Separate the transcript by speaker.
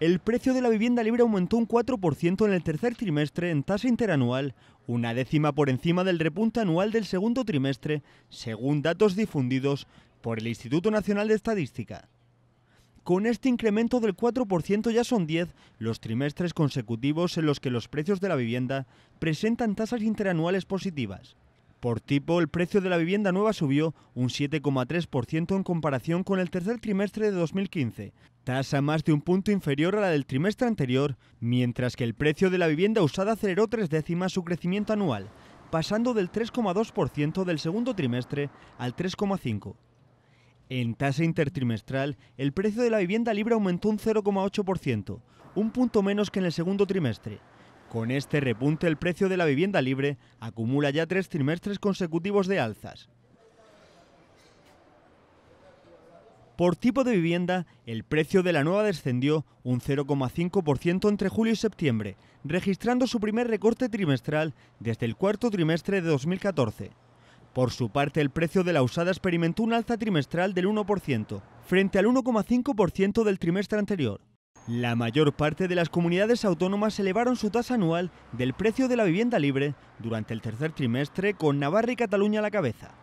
Speaker 1: El precio de la vivienda libre aumentó un 4% en el tercer trimestre en tasa interanual, una décima por encima del repunte anual del segundo trimestre, según datos difundidos por el Instituto Nacional de Estadística. Con este incremento del 4% ya son 10 los trimestres consecutivos en los que los precios de la vivienda presentan tasas interanuales positivas. Por tipo, el precio de la vivienda nueva subió un 7,3% en comparación con el tercer trimestre de 2015, tasa más de un punto inferior a la del trimestre anterior, mientras que el precio de la vivienda usada aceleró tres décimas su crecimiento anual, pasando del 3,2% del segundo trimestre al 3,5%. En tasa intertrimestral, el precio de la vivienda libre aumentó un 0,8%, un punto menos que en el segundo trimestre, con este repunte, el precio de la vivienda libre acumula ya tres trimestres consecutivos de alzas. Por tipo de vivienda, el precio de la nueva descendió un 0,5% entre julio y septiembre, registrando su primer recorte trimestral desde el cuarto trimestre de 2014. Por su parte, el precio de la usada experimentó un alza trimestral del 1%, frente al 1,5% del trimestre anterior. La mayor parte de las comunidades autónomas elevaron su tasa anual del precio de la vivienda libre durante el tercer trimestre con Navarra y Cataluña a la cabeza.